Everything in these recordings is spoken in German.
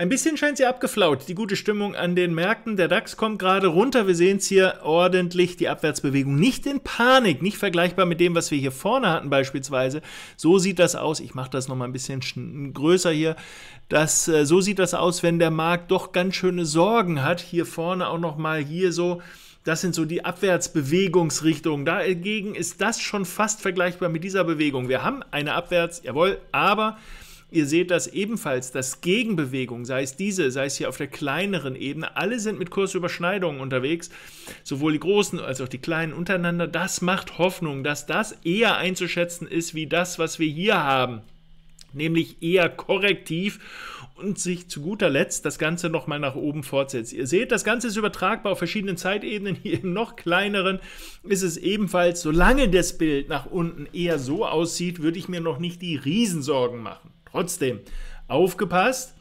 Ein bisschen scheint sie abgeflaut, die gute Stimmung an den Märkten. Der DAX kommt gerade runter. Wir sehen es hier ordentlich, die Abwärtsbewegung. Nicht in Panik, nicht vergleichbar mit dem, was wir hier vorne hatten beispielsweise. So sieht das aus. Ich mache das nochmal ein bisschen größer hier. Das, äh, so sieht das aus, wenn der Markt doch ganz schöne Sorgen hat. Hier vorne auch nochmal hier so. Das sind so die Abwärtsbewegungsrichtungen. Dagegen ist das schon fast vergleichbar mit dieser Bewegung. Wir haben eine Abwärts, jawohl, aber Ihr seht das ebenfalls, dass Gegenbewegungen, sei es diese, sei es hier auf der kleineren Ebene, alle sind mit Kursüberschneidungen unterwegs, sowohl die großen als auch die kleinen untereinander. Das macht Hoffnung, dass das eher einzuschätzen ist wie das, was wir hier haben, nämlich eher korrektiv und sich zu guter Letzt das Ganze nochmal nach oben fortsetzt. Ihr seht, das Ganze ist übertragbar auf verschiedenen Zeitebenen. Hier im noch kleineren ist es ebenfalls, solange das Bild nach unten eher so aussieht, würde ich mir noch nicht die Riesensorgen machen. Trotzdem, aufgepasst.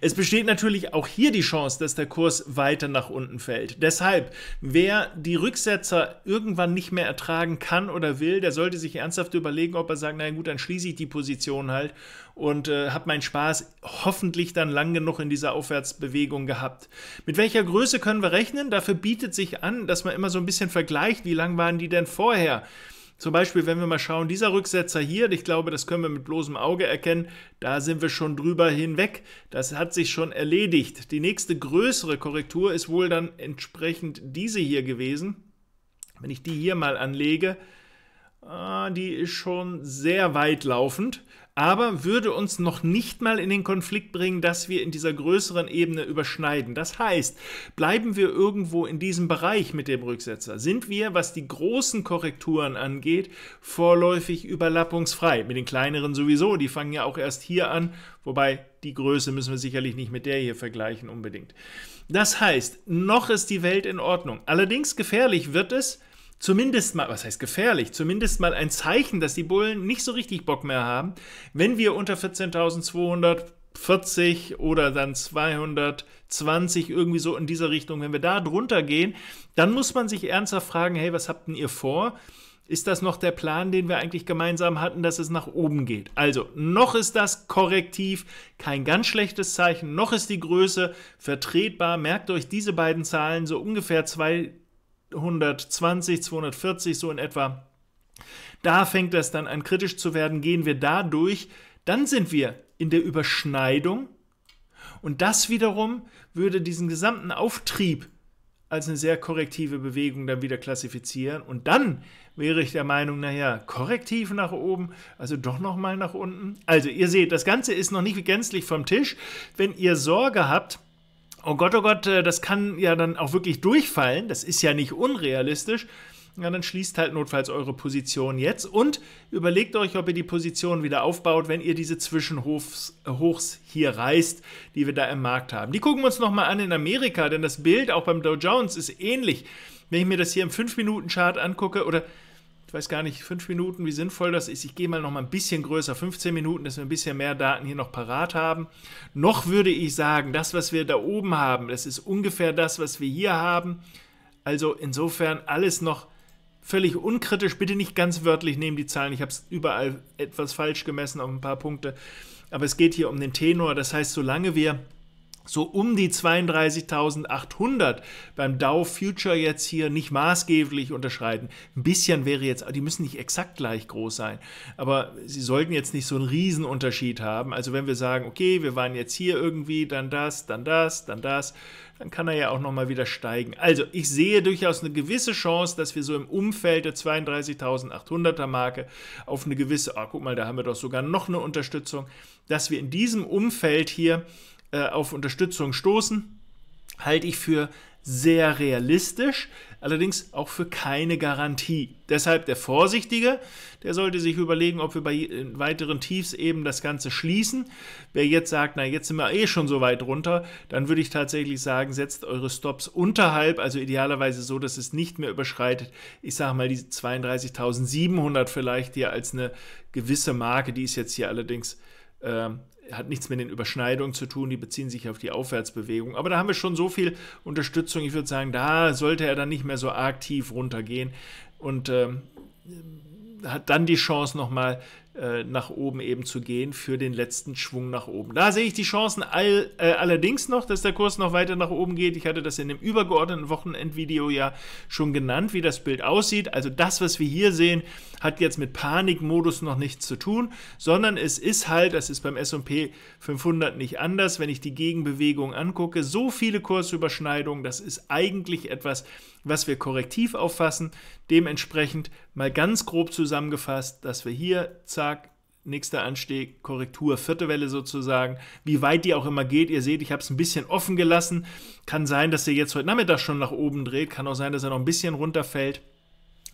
Es besteht natürlich auch hier die Chance, dass der Kurs weiter nach unten fällt. Deshalb, wer die Rücksetzer irgendwann nicht mehr ertragen kann oder will, der sollte sich ernsthaft überlegen, ob er sagt, na gut, dann schließe ich die Position halt und äh, habe meinen Spaß hoffentlich dann lang genug in dieser Aufwärtsbewegung gehabt. Mit welcher Größe können wir rechnen? Dafür bietet sich an, dass man immer so ein bisschen vergleicht, wie lang waren die denn vorher? Zum Beispiel, wenn wir mal schauen, dieser Rücksetzer hier, ich glaube, das können wir mit bloßem Auge erkennen, da sind wir schon drüber hinweg. Das hat sich schon erledigt. Die nächste größere Korrektur ist wohl dann entsprechend diese hier gewesen. Wenn ich die hier mal anlege, ah, die ist schon sehr weit laufend aber würde uns noch nicht mal in den Konflikt bringen, dass wir in dieser größeren Ebene überschneiden. Das heißt, bleiben wir irgendwo in diesem Bereich mit dem Rücksetzer, sind wir, was die großen Korrekturen angeht, vorläufig überlappungsfrei. Mit den kleineren sowieso, die fangen ja auch erst hier an, wobei die Größe müssen wir sicherlich nicht mit der hier vergleichen unbedingt. Das heißt, noch ist die Welt in Ordnung. Allerdings gefährlich wird es, zumindest mal, was heißt gefährlich, zumindest mal ein Zeichen, dass die Bullen nicht so richtig Bock mehr haben, wenn wir unter 14.240 oder dann 220 irgendwie so in dieser Richtung, wenn wir da drunter gehen, dann muss man sich ernsthaft fragen, hey, was habt denn ihr vor? Ist das noch der Plan, den wir eigentlich gemeinsam hatten, dass es nach oben geht? Also, noch ist das korrektiv, kein ganz schlechtes Zeichen, noch ist die Größe vertretbar. Merkt euch diese beiden Zahlen so ungefähr zwei 120, 240 so in etwa, da fängt das dann an kritisch zu werden. Gehen wir da durch, dann sind wir in der Überschneidung und das wiederum würde diesen gesamten Auftrieb als eine sehr korrektive Bewegung dann wieder klassifizieren. Und dann wäre ich der Meinung, naja, korrektiv nach oben, also doch nochmal nach unten. Also ihr seht, das Ganze ist noch nicht gänzlich vom Tisch. Wenn ihr Sorge habt, oh Gott, oh Gott, äh, das kann ja dann auch wirklich durchfallen, das ist ja nicht unrealistisch, ja, dann schließt halt notfalls eure Position jetzt und überlegt euch, ob ihr die Position wieder aufbaut, wenn ihr diese Zwischenhochs äh, hier reißt, die wir da im Markt haben. Die gucken wir uns nochmal an in Amerika, denn das Bild auch beim Dow Jones ist ähnlich. Wenn ich mir das hier im 5-Minuten-Chart angucke oder weiß gar nicht, fünf Minuten, wie sinnvoll das ist. Ich gehe mal noch mal ein bisschen größer, 15 Minuten, dass wir ein bisschen mehr Daten hier noch parat haben. Noch würde ich sagen, das, was wir da oben haben, das ist ungefähr das, was wir hier haben. Also insofern alles noch völlig unkritisch. Bitte nicht ganz wörtlich nehmen die Zahlen. Ich habe es überall etwas falsch gemessen auf ein paar Punkte. Aber es geht hier um den Tenor. Das heißt, solange wir so um die 32.800 beim Dow Future jetzt hier nicht maßgeblich unterschreiten. Ein bisschen wäre jetzt, die müssen nicht exakt gleich groß sein, aber sie sollten jetzt nicht so einen Riesenunterschied haben. Also wenn wir sagen, okay, wir waren jetzt hier irgendwie, dann das, dann das, dann das, dann kann er ja auch nochmal wieder steigen. Also ich sehe durchaus eine gewisse Chance, dass wir so im Umfeld der 32.800er Marke auf eine gewisse, ah, guck mal, da haben wir doch sogar noch eine Unterstützung, dass wir in diesem Umfeld hier äh, auf Unterstützung stoßen, halte ich für sehr realistisch, allerdings auch für keine Garantie. Deshalb der Vorsichtige, der sollte sich überlegen, ob wir bei äh, weiteren Tiefs eben das Ganze schließen. Wer jetzt sagt, na jetzt sind wir eh schon so weit runter, dann würde ich tatsächlich sagen, setzt eure Stops unterhalb, also idealerweise so, dass es nicht mehr überschreitet, ich sage mal die 32.700 vielleicht hier als eine gewisse Marke, die ist jetzt hier allerdings ähm, hat nichts mit den Überschneidungen zu tun, die beziehen sich auf die Aufwärtsbewegung. Aber da haben wir schon so viel Unterstützung. Ich würde sagen, da sollte er dann nicht mehr so aktiv runtergehen. Und ähm, hat dann die Chance nochmal äh, nach oben eben zu gehen für den letzten Schwung nach oben. Da sehe ich die Chancen all, äh, allerdings noch, dass der Kurs noch weiter nach oben geht. Ich hatte das in dem übergeordneten Wochenendvideo ja schon genannt, wie das Bild aussieht. Also das, was wir hier sehen, hat jetzt mit Panikmodus noch nichts zu tun, sondern es ist halt, das ist beim S&P 500 nicht anders, wenn ich die Gegenbewegung angucke, so viele Kursüberschneidungen, das ist eigentlich etwas, was wir korrektiv auffassen. Dementsprechend mal ganz grob zusammen zusammengefasst, dass wir hier, zack, nächster Anstieg, Korrektur, vierte Welle sozusagen, wie weit die auch immer geht. Ihr seht, ich habe es ein bisschen offen gelassen. Kann sein, dass er jetzt heute Nachmittag schon nach oben dreht, kann auch sein, dass er noch ein bisschen runterfällt.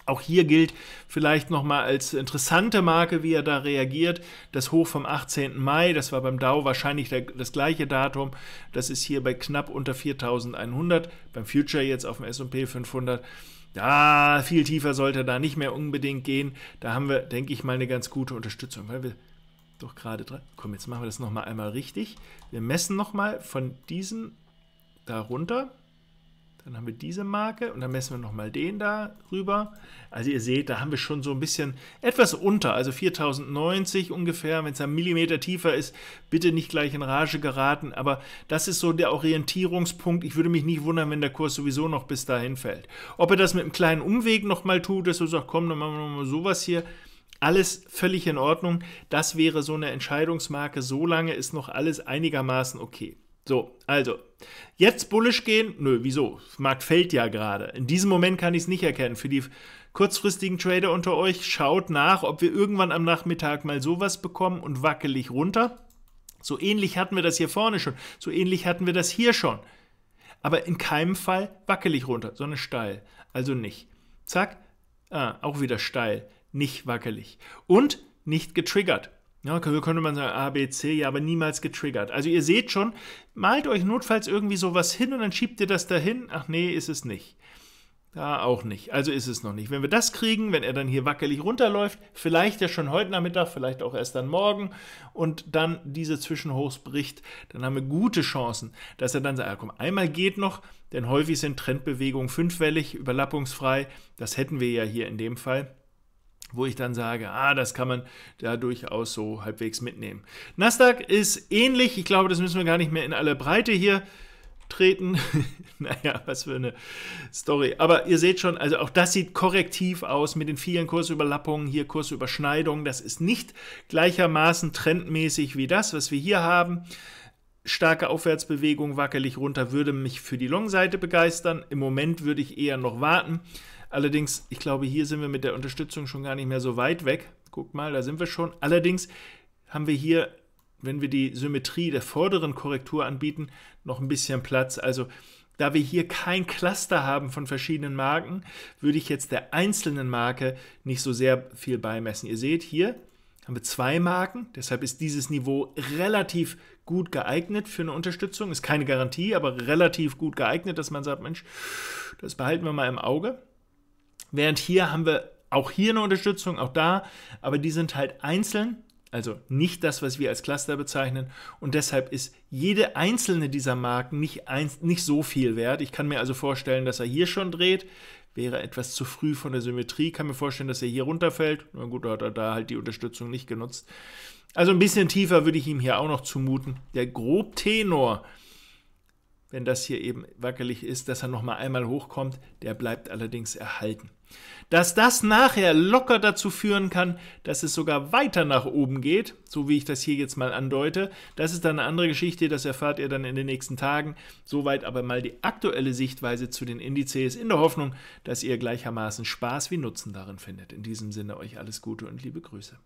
Auch hier gilt vielleicht nochmal als interessante Marke, wie er da reagiert. Das Hoch vom 18. Mai, das war beim Dow wahrscheinlich der, das gleiche Datum. Das ist hier bei knapp unter 4100, beim Future jetzt auf dem SP 500 da viel tiefer sollte da nicht mehr unbedingt gehen. Da haben wir, denke ich mal, eine ganz gute Unterstützung, weil wir doch gerade dran. Komm, jetzt machen wir das nochmal einmal richtig. Wir messen nochmal von diesem darunter dann haben wir diese Marke und dann messen wir nochmal den da rüber. Also ihr seht, da haben wir schon so ein bisschen etwas unter, also 4090 ungefähr. Wenn es ein Millimeter tiefer ist, bitte nicht gleich in Rage geraten. Aber das ist so der Orientierungspunkt. Ich würde mich nicht wundern, wenn der Kurs sowieso noch bis dahin fällt. Ob er das mit einem kleinen Umweg nochmal tut, dass du sagst, komm, dann machen wir mal sowas hier. Alles völlig in Ordnung. Das wäre so eine Entscheidungsmarke. Solange ist noch alles einigermaßen okay. So, also Jetzt bullisch gehen? Nö, wieso? Markt fällt ja gerade. In diesem Moment kann ich es nicht erkennen. Für die kurzfristigen Trader unter euch, schaut nach, ob wir irgendwann am Nachmittag mal sowas bekommen und wackelig runter. So ähnlich hatten wir das hier vorne schon. So ähnlich hatten wir das hier schon. Aber in keinem Fall wackelig runter, sondern steil. Also nicht. Zack. Ah, auch wieder steil. Nicht wackelig. Und nicht getriggert. Ja, könnte man sagen, A, B, C, ja, aber niemals getriggert. Also ihr seht schon, malt euch notfalls irgendwie sowas hin und dann schiebt ihr das dahin. Ach nee, ist es nicht. Da auch nicht. Also ist es noch nicht. Wenn wir das kriegen, wenn er dann hier wackelig runterläuft, vielleicht ja schon heute Nachmittag, vielleicht auch erst dann morgen und dann diese Zwischenhochs bricht, dann haben wir gute Chancen, dass er dann sagt, ah, komm, einmal geht noch, denn häufig sind Trendbewegungen fünfwellig, überlappungsfrei. Das hätten wir ja hier in dem Fall wo ich dann sage, ah, das kann man da durchaus so halbwegs mitnehmen. Nasdaq ist ähnlich, ich glaube, das müssen wir gar nicht mehr in aller Breite hier treten. naja, was für eine Story. Aber ihr seht schon, also auch das sieht korrektiv aus mit den vielen Kursüberlappungen, hier Kursüberschneidungen. Das ist nicht gleichermaßen trendmäßig wie das, was wir hier haben. Starke Aufwärtsbewegung, wackelig runter, würde mich für die Long-Seite begeistern. Im Moment würde ich eher noch warten Allerdings, ich glaube, hier sind wir mit der Unterstützung schon gar nicht mehr so weit weg. Guckt mal, da sind wir schon. Allerdings haben wir hier, wenn wir die Symmetrie der vorderen Korrektur anbieten, noch ein bisschen Platz. Also da wir hier kein Cluster haben von verschiedenen Marken, würde ich jetzt der einzelnen Marke nicht so sehr viel beimessen. Ihr seht hier haben wir zwei Marken, deshalb ist dieses Niveau relativ gut geeignet für eine Unterstützung. Ist keine Garantie, aber relativ gut geeignet, dass man sagt, Mensch, das behalten wir mal im Auge. Während hier haben wir auch hier eine Unterstützung, auch da, aber die sind halt einzeln, also nicht das, was wir als Cluster bezeichnen. Und deshalb ist jede einzelne dieser Marken nicht, ein, nicht so viel wert. Ich kann mir also vorstellen, dass er hier schon dreht. Wäre etwas zu früh von der Symmetrie. Kann mir vorstellen, dass er hier runterfällt. Na gut, da hat er da halt die Unterstützung nicht genutzt. Also ein bisschen tiefer würde ich ihm hier auch noch zumuten. Der Grobtenor wenn das hier eben wackelig ist, dass er nochmal einmal hochkommt, der bleibt allerdings erhalten. Dass das nachher locker dazu führen kann, dass es sogar weiter nach oben geht, so wie ich das hier jetzt mal andeute, das ist dann eine andere Geschichte, das erfahrt ihr dann in den nächsten Tagen. Soweit aber mal die aktuelle Sichtweise zu den Indizes in der Hoffnung, dass ihr gleichermaßen Spaß wie Nutzen darin findet. In diesem Sinne euch alles Gute und liebe Grüße.